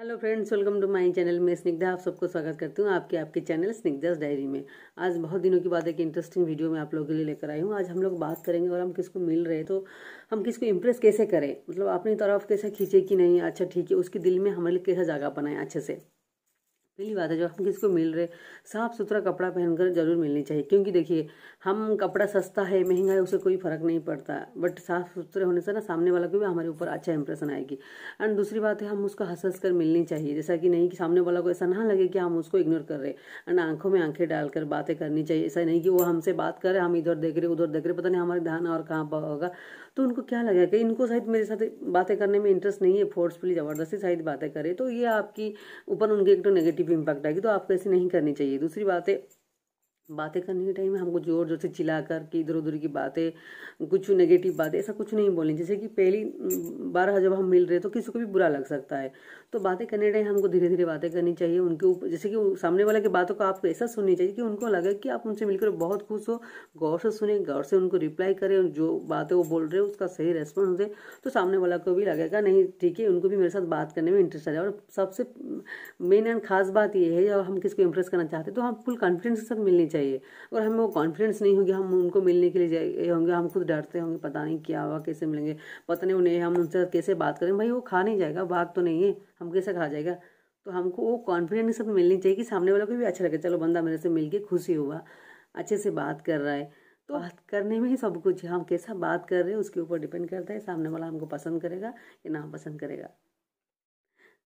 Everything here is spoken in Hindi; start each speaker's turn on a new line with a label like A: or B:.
A: hello friends welcome to my channel मैं स्निग्धा आप सबको स्वागत करती हूँ आपके आपके चैनल स्निग्धास डायरी में आज बहुत दिनों के बाद एक इंटरेस्टिंग वीडियो मैं आप लोगों के लिए लेकर आई हूँ आज हम लोग बात करेंगे और हम किसको मिल रहे तो हम किसको इम्प्रेस कैसे करें मतलब अपनी तरफ कैसे खींचे कि नहीं अच्छा ठीक है उसके दिल में हमारे लिए कैसा जागा बनाए अच्छे से पहली बात है जब हम किसी को मिल रहे साफ़ सुथरा कपड़ा पहनकर ज़रूर मिलनी चाहिए क्योंकि देखिए हम कपड़ा सस्ता है महंगा है उसे कोई फ़र्क नहीं पड़ता बट साफ़ सुथरे होने से ना सामने वाला को भी हमारे ऊपर अच्छा इंप्रेशन आएगी एंड दूसरी बात है हम उसको हंस हंस कर मिलनी चाहिए जैसा कि नहीं कि सामने वाला को ऐसा ना लगे कि हम उसको इग्नोर कर रहे एंड आंखों में आंखें डालकर बातें करनी चाहिए ऐसा नहीं कि वो हमसे बात कर रहे हम इधर देख रहे उधर देख रहे पता नहीं हमारे ध्यान और कहाँ पर होगा तो उनको क्या लगेगा कि इनको शायद मेरे साथ बातें करने में इंटरेस्ट नहीं है फोर्सफुली ज़बरदस्ती शायद बातें करें तो ये आपकी ऊपर उनके एक तो नेगेटिव नेगेटिव इम्पैक्ट आएगी तो आपको ऐसी नहीं करनी चाहिए दूसरी बात है बातें करने के टाइम हमको ज़ोर ज़ोर से कर कि इधर उधर की बातें कुछ नेगेटिव बातें ऐसा कुछ नहीं बोलनी जैसे कि पहली बार जब हम मिल रहे तो किसी को भी बुरा लग सकता है तो बातें करने टाइम हमको धीरे धीरे बातें करनी चाहिए उनके ऊपर जैसे कि सामने वाले की बातों को आपको ऐसा सुननी चाहिए कि उनको लगे कि आप उनसे मिलकर बहुत खुश हो गौर से सुने गौर से उनको रिप्लाई करें जो बातें वो बोल रहे हो उसका सही रेस्पॉन्स दें तो सामने वाला को भी लगेगा नहीं ठीक है उनको भी मेरे साथ बात करने में इंटरेस्ट आ जाए और सबसे मेन एंड खास बात यह है जब हम किसी को इम्प्रेस करना चाहते हैं तो हम फुल कॉन्फिडेंस के साथ मिलनी चाहिए चाहिए अगर हमें वो कॉन्फिडेंस नहीं होगी हम उनको मिलने के लिए जाए होंगे हम खुद डरते होंगे पता नहीं क्या हुआ कैसे मिलेंगे पता नहीं उन्हें हम उनसे कैसे बात करेंगे भाई वो खा नहीं जाएगा भाग तो नहीं है हम कैसे खा जाएगा तो हमको वो कॉन्फिडेंस सब मिलनी चाहिए कि सामने वालों को भी अच्छा लगे चलो बंदा मेरे से मिल के खुशी हुआ अच्छे से बात कर रहा है तो बात करने में ही सब कुछ है हम कैसा बात कर रहे हैं उसके ऊपर डिपेंड करता है सामने वाला हमको पसंद करेगा या ना पसंद करेगा